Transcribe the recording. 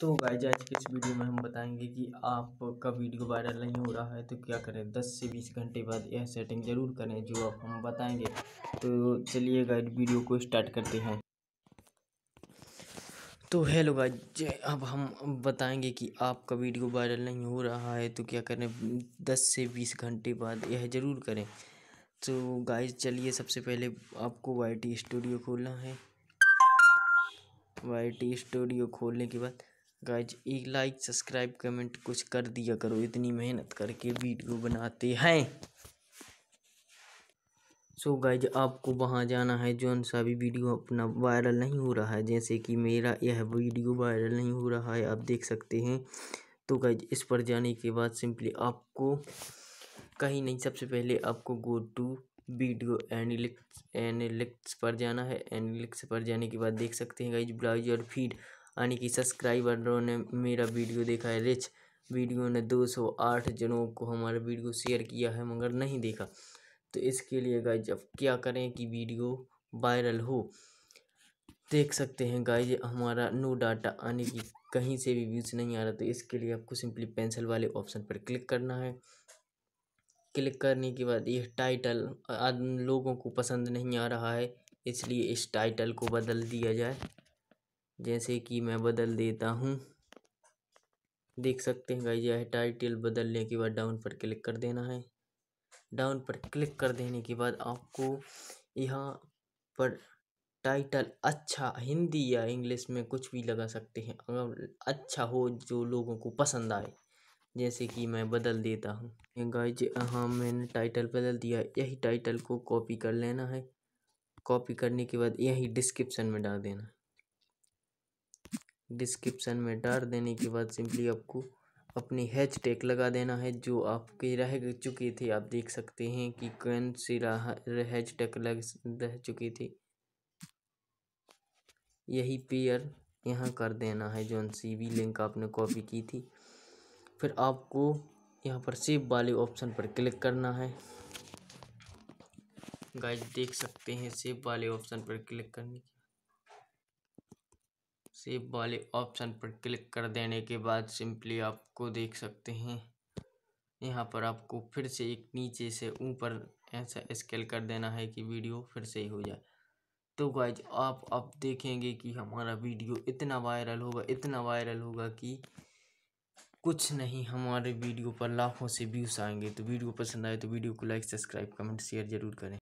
तो गाइज आज के इस वीडियो में हम बताएंगे कि आपका वीडियो वायरल नहीं हो रहा है तो क्या करें 10 से 20 घंटे बाद यह सेटिंग ज़रूर करें जो आप हम बताएंगे तो चलिए गाइज वीडियो को स्टार्ट करते हैं तो हेलो गाइज अब हम बताएंगे कि आपका वीडियो वायरल नहीं हो रहा है तो क्या करें दस से बीस घंटे बाद यह ज़रूर तो तो तो करें तो गाइज चलिए सबसे पहले आपको वाई स्टूडियो खोलना है वाई स्टूडियो खोलने के बाद गाइज एक लाइक सब्सक्राइब कमेंट कुछ कर दिया करो इतनी मेहनत करके वीडियो बनाते हैं सो so गाइज आपको वहाँ जाना है जो सा भी वीडियो अपना वायरल नहीं हो रहा है जैसे कि मेरा यह वीडियो वायरल नहीं हो रहा है आप देख सकते हैं तो गाइज इस पर जाने के बाद सिंपली आपको कहीं नहीं सबसे पहले आपको गो टू वीडियो एनिलिक्स एनिलिक्स पर जाना है एनिलिक्स पर जाने के बाद देख सकते हैं गाइज ब्राउजर फीड यानी कि सब्सक्राइबरों ने मेरा वीडियो देखा है रिच वीडियो ने 208 जनों को हमारा वीडियो शेयर किया है मगर नहीं देखा तो इसके लिए गाइज अब क्या करें कि वीडियो वायरल हो देख सकते हैं गाइज हमारा नो डाटा यानी कि कहीं से भी व्यूज़ नहीं आ रहा तो इसके लिए आपको सिंपली पेंसिल वाले ऑप्शन पर क्लिक करना है क्लिक करने के बाद यह टाइटल लोगों को पसंद नहीं आ रहा है इसलिए इस टाइटल को बदल दिया जाए जैसे कि मैं बदल देता हूँ देख सकते हैं गाइज यह टाइटल बदलने के बाद डाउन पर क्लिक कर देना है डाउन पर क्लिक कर देने के बाद आपको यहाँ पर टाइटल अच्छा हिंदी या इंग्लिश में कुछ भी लगा सकते हैं अगर अच्छा हो जो लोगों को पसंद आए जैसे कि मैं बदल देता हूँ गाइज हाँ मैंने टाइटल बदल दिया यही टाइटल को कॉपी कर लेना है कॉपी करने के बाद यही डिस्क्रिप्शन में डाल देना डिस्क्रिप्शन में डाल देने के बाद सिंपली आपको अपनी हैच टैग लगा देना है जो आपकी रह चुकी थी आप देख सकते हैं कि कौन सी हैच टैग लग रह चुकी थी यही पेयर यहाँ कर देना है जो सी वी लिंक आपने कॉपी की थी फिर आपको यहाँ पर सेव वाले ऑप्शन पर क्लिक करना है गाइस देख सकते हैं सेव वाले ऑप्शन पर क्लिक करने की सेव वाले ऑप्शन पर क्लिक कर देने के बाद सिंपली आपको देख सकते हैं यहाँ पर आपको फिर से एक नीचे से ऊपर ऐसा स्केल कर देना है कि वीडियो फिर से हो जाए तो गाइज आप अब देखेंगे कि हमारा वीडियो इतना वायरल होगा इतना वायरल होगा कि कुछ नहीं हमारे वीडियो पर लाखों से व्यूज़ आएंगे तो वीडियो पसंद आए तो वीडियो को लाइक सब्सक्राइब कमेंट शेयर जरूर करें